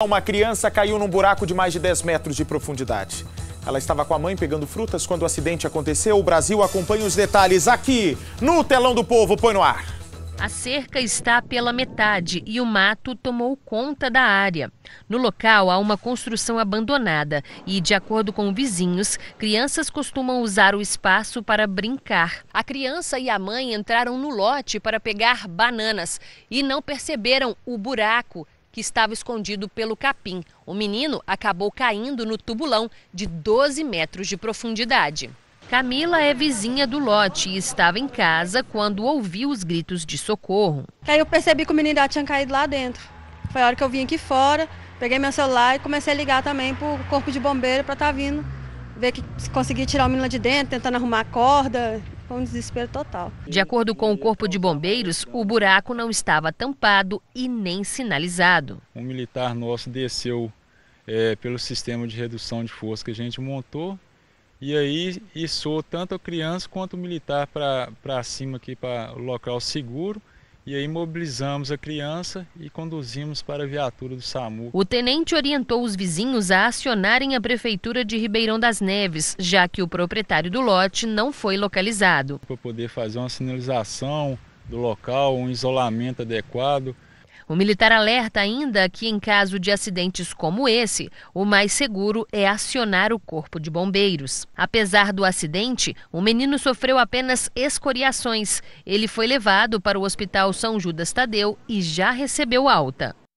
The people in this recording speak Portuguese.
Uma criança caiu num buraco de mais de 10 metros de profundidade. Ela estava com a mãe pegando frutas quando o acidente aconteceu. O Brasil acompanha os detalhes aqui no Telão do Povo. Põe no ar. A cerca está pela metade e o mato tomou conta da área. No local há uma construção abandonada e, de acordo com vizinhos, crianças costumam usar o espaço para brincar. A criança e a mãe entraram no lote para pegar bananas e não perceberam o buraco que estava escondido pelo capim. O menino acabou caindo no tubulão de 12 metros de profundidade. Camila é vizinha do lote e estava em casa quando ouviu os gritos de socorro. Aí eu percebi que o menino já tinha caído lá dentro. Foi a hora que eu vim aqui fora, peguei meu celular e comecei a ligar também para o corpo de bombeiro para estar tá vindo. Ver que consegui tirar o menino lá de dentro, tentando arrumar a corda, foi um desespero total. De acordo com o Corpo de Bombeiros, o buraco não estava tampado e nem sinalizado. Um militar nosso desceu é, pelo sistema de redução de força que a gente montou e aí içou tanto a criança quanto o militar para cima aqui para o local seguro e aí mobilizamos a criança e conduzimos para a viatura do SAMU. O tenente orientou os vizinhos a acionarem a prefeitura de Ribeirão das Neves, já que o proprietário do lote não foi localizado. Para poder fazer uma sinalização do local, um isolamento adequado, o militar alerta ainda que, em caso de acidentes como esse, o mais seguro é acionar o Corpo de Bombeiros. Apesar do acidente, o menino sofreu apenas escoriações. Ele foi levado para o Hospital São Judas Tadeu e já recebeu alta.